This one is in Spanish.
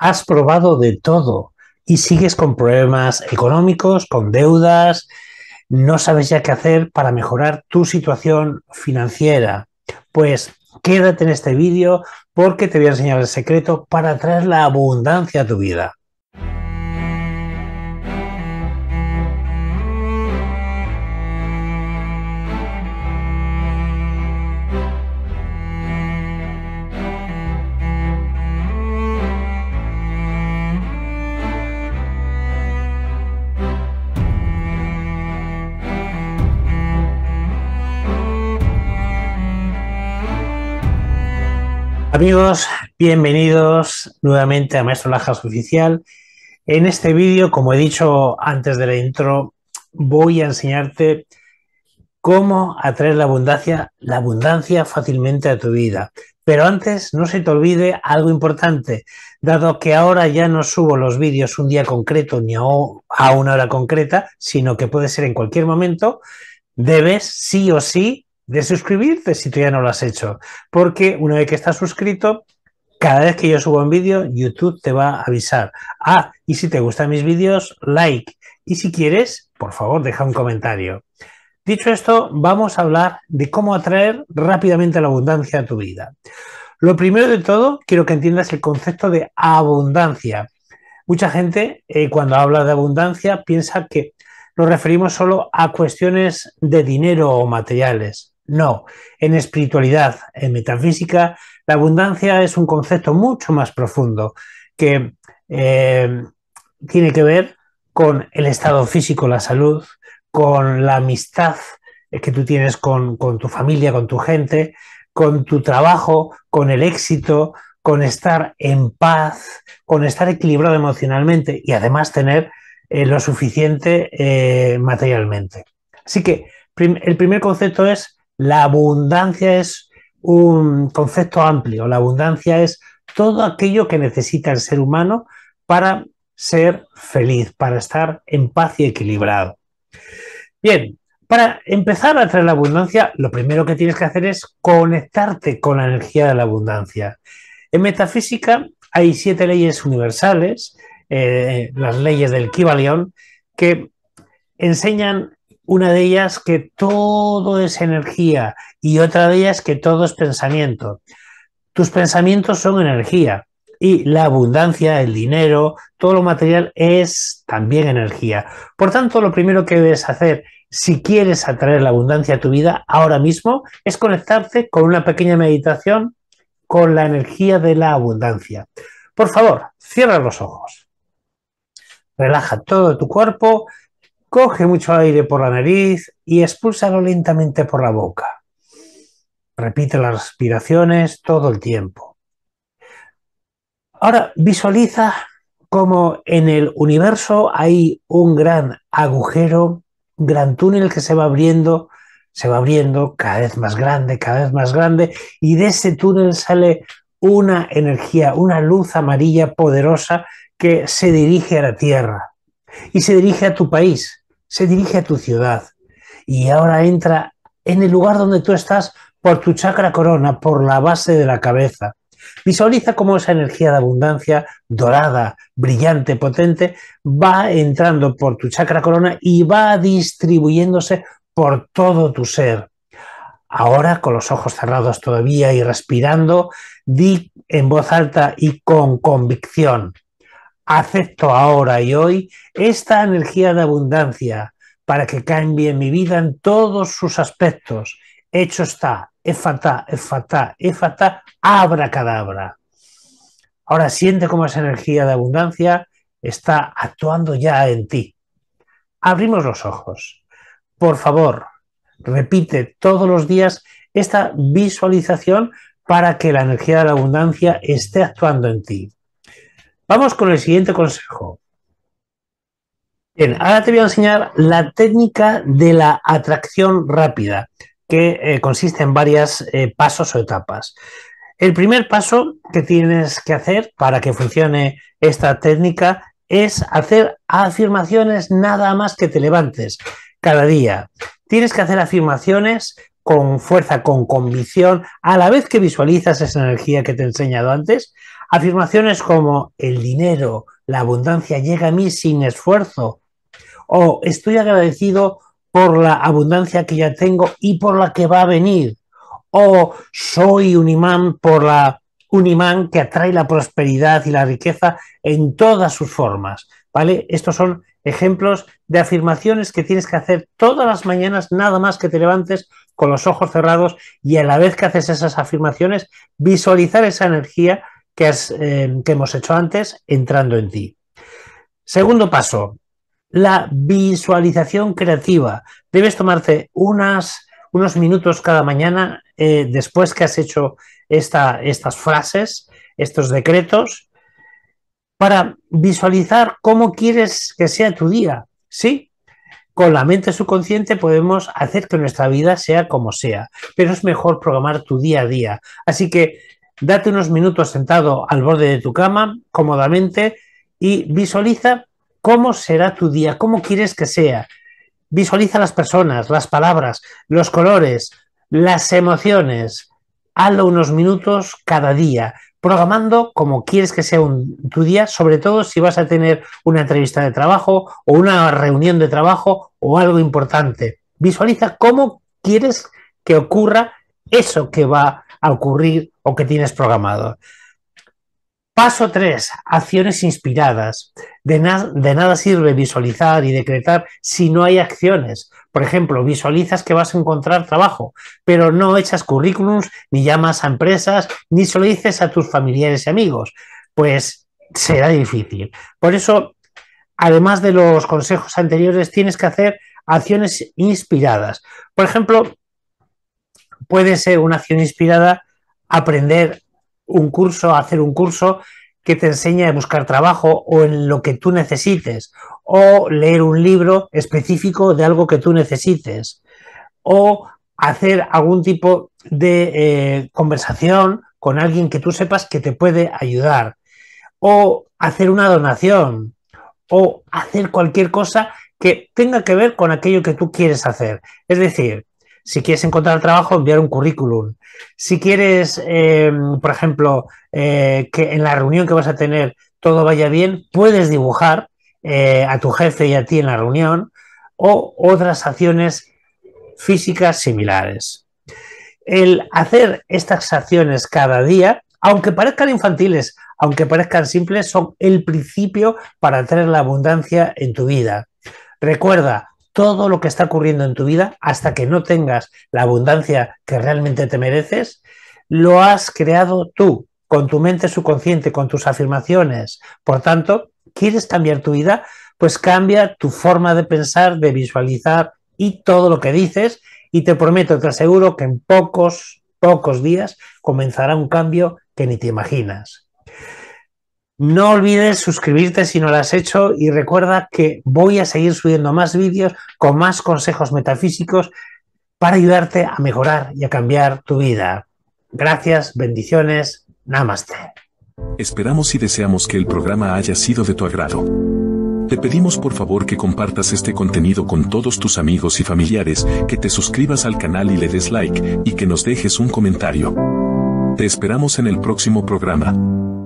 has probado de todo y sigues con problemas económicos, con deudas, no sabes ya qué hacer para mejorar tu situación financiera. Pues quédate en este vídeo porque te voy a enseñar el secreto para traer la abundancia a tu vida. Amigos, bienvenidos nuevamente a Maestro Lajas Oficial. En este vídeo, como he dicho antes de la intro, voy a enseñarte cómo atraer la abundancia, la abundancia fácilmente a tu vida. Pero antes, no se te olvide algo importante, dado que ahora ya no subo los vídeos un día concreto ni a una hora concreta, sino que puede ser en cualquier momento, debes sí o sí de suscribirte si tú ya no lo has hecho. Porque una vez que estás suscrito, cada vez que yo subo un vídeo, YouTube te va a avisar. Ah, y si te gustan mis vídeos, like. Y si quieres, por favor, deja un comentario. Dicho esto, vamos a hablar de cómo atraer rápidamente la abundancia a tu vida. Lo primero de todo, quiero que entiendas el concepto de abundancia. Mucha gente, eh, cuando habla de abundancia, piensa que nos referimos solo a cuestiones de dinero o materiales. No, en espiritualidad, en metafísica, la abundancia es un concepto mucho más profundo que eh, tiene que ver con el estado físico, la salud, con la amistad que tú tienes con, tu familia, con tu gente, con tu trabajo, con el éxito, con estar en paz, con estar equilibrado emocionalmente y además tener eh, lo suficiente eh, materialmente. Así que el primer concepto es la abundancia es un concepto amplio. La abundancia es todo aquello que necesita el ser humano para ser feliz, para estar en paz y equilibrado. Bien, para empezar a traer la abundancia, lo primero que tienes que hacer es conectarte con la energía de la abundancia. En metafísica hay siete leyes universales, eh, las leyes del Kibalión, que enseñan una de ellas que todo es energía y otra de ellas que todo es pensamiento. Tus pensamientos son energía y la abundancia, el dinero, todo lo material es también energía. Por tanto, lo primero que debes hacer si quieres atraer la abundancia a tu vida ahora mismo es conectarte con una pequeña meditación con la energía de la abundancia. Por favor, cierra los ojos. Relaja todo tu cuerpo coge mucho aire por la nariz y expúlsalo lentamente por la boca. Repite las respiraciones todo el tiempo. Ahora visualiza como en el universo hay un gran agujero, un gran túnel que se va abriendo, se va abriendo cada vez más grande, cada vez más grande, y de ese túnel sale una energía, una luz amarilla poderosa que se dirige a la Tierra y se dirige a tu país, se dirige a tu ciudad y ahora entra en el lugar donde tú estás por tu chakra corona, por la base de la cabeza. Visualiza cómo esa energía de abundancia dorada, brillante, potente, va entrando por tu chakra corona y va distribuyéndose por todo tu ser. Ahora, con los ojos cerrados todavía y respirando, di en voz alta y con convicción, acepto ahora y hoy esta energía de abundancia para que cambie mi vida en todos sus aspectos. Hecho está, es fatá, es abra cadabra. Ahora siente cómo esa energía de abundancia está actuando ya en ti. Abrimos los ojos. Por favor, repite todos los días esta visualización para que la energía de la abundancia esté actuando en ti. Vamos con el siguiente consejo. Bien, ahora te voy a enseñar la técnica de la atracción rápida, que eh, consiste en varios eh, pasos o etapas. El primer paso que tienes que hacer para que funcione esta técnica es hacer afirmaciones nada más que te levantes cada día. Tienes que hacer afirmaciones con fuerza, con convicción, a la vez que visualizas esa energía que te he enseñado antes, Afirmaciones como el dinero, la abundancia llega a mí sin esfuerzo o estoy agradecido por la abundancia que ya tengo y por la que va a venir o soy un imán por la un imán que atrae la prosperidad y la riqueza en todas sus formas, ¿vale? Estos son ejemplos de afirmaciones que tienes que hacer todas las mañanas nada más que te levantes con los ojos cerrados y a la vez que haces esas afirmaciones visualizar esa energía Em, que, hemos hecho antes entrando en ti. Segundo paso, la visualización creativa. Debes tomarte unas, unos minutos cada mañana eh, después que has hecho esta, estas frases, estos decretos, para visualizar cómo quieres que sea tu día. Sí, con la mente subconsciente podemos hacer que nuestra vida sea como sea, pero es mejor programar tu día a día. Así que Date unos minutos sentado al borde de tu cama, cómodamente, y visualiza cómo será tu día, cómo quieres que sea. Visualiza las personas, las palabras, los colores, las emociones. Hazlo unos minutos cada día, programando cómo quieres que sea tu día, sobre todo si vas a tener una entrevista de trabajo o una reunión de trabajo o algo importante. Visualiza cómo quieres que ocurra eso que va a ocurrir o que tienes programado. Paso 3. Acciones inspiradas. De, de, nada sirve visualizar y decretar si no hay acciones. Por ejemplo, visualizas que vas a encontrar trabajo, pero no echas currículums, ni llamas a empresas, ni se dices a tus familiares y amigos. Pues será difícil. Por eso, además de los consejos anteriores, tienes que hacer acciones inspiradas. Por ejemplo, puede ser una acción inspirada aprender un curso, hacer un curso que te enseñe a buscar trabajo o en lo que tú necesites, o leer un libro específico de algo que tú necesites, o hacer algún tipo de eh, conversación con alguien que tú sepas que te puede ayudar, o hacer una donación, o hacer cualquier cosa que tenga que ver con aquello que tú quieres hacer. Es decir, si quieres encontrar trabajo, enviar un currículum. Si quieres, em, por ejemplo, eh, que en la reunión que vas a tener todo vaya bien, puedes dibujar eh, a tu jefe y a ti en la reunión o otras acciones físicas similares. El hacer estas acciones cada día, aunque parezcan infantiles, aunque parezcan simples, son el principio para traer la abundancia en tu vida. Recuerda, todo lo que está ocurriendo en tu vida hasta que no tengas la abundancia que realmente te mereces, lo has creado tú, con tu mente subconsciente, con tus afirmaciones. Por tanto, ¿quieres cambiar tu vida? Pues cambia tu forma de pensar, de visualizar y todo lo que dices. Y te prometo, te aseguro que en pocos, pocos días comenzará un cambio que ni te imaginas. No olvides suscribirte si no lo has hecho y recuerda que voy a seguir subiendo más vídeos con más consejos metafísicos para ayudarte a mejorar y a cambiar tu vida. Gracias, bendiciones, namaste. Esperamos y deseamos que el programa haya sido de tu agrado. Te pedimos por favor que compartas este contenido con todos tus amigos y familiares, que te suscribas al canal y le des like, y que nos dejes un comentario. Te esperamos en el próximo programa.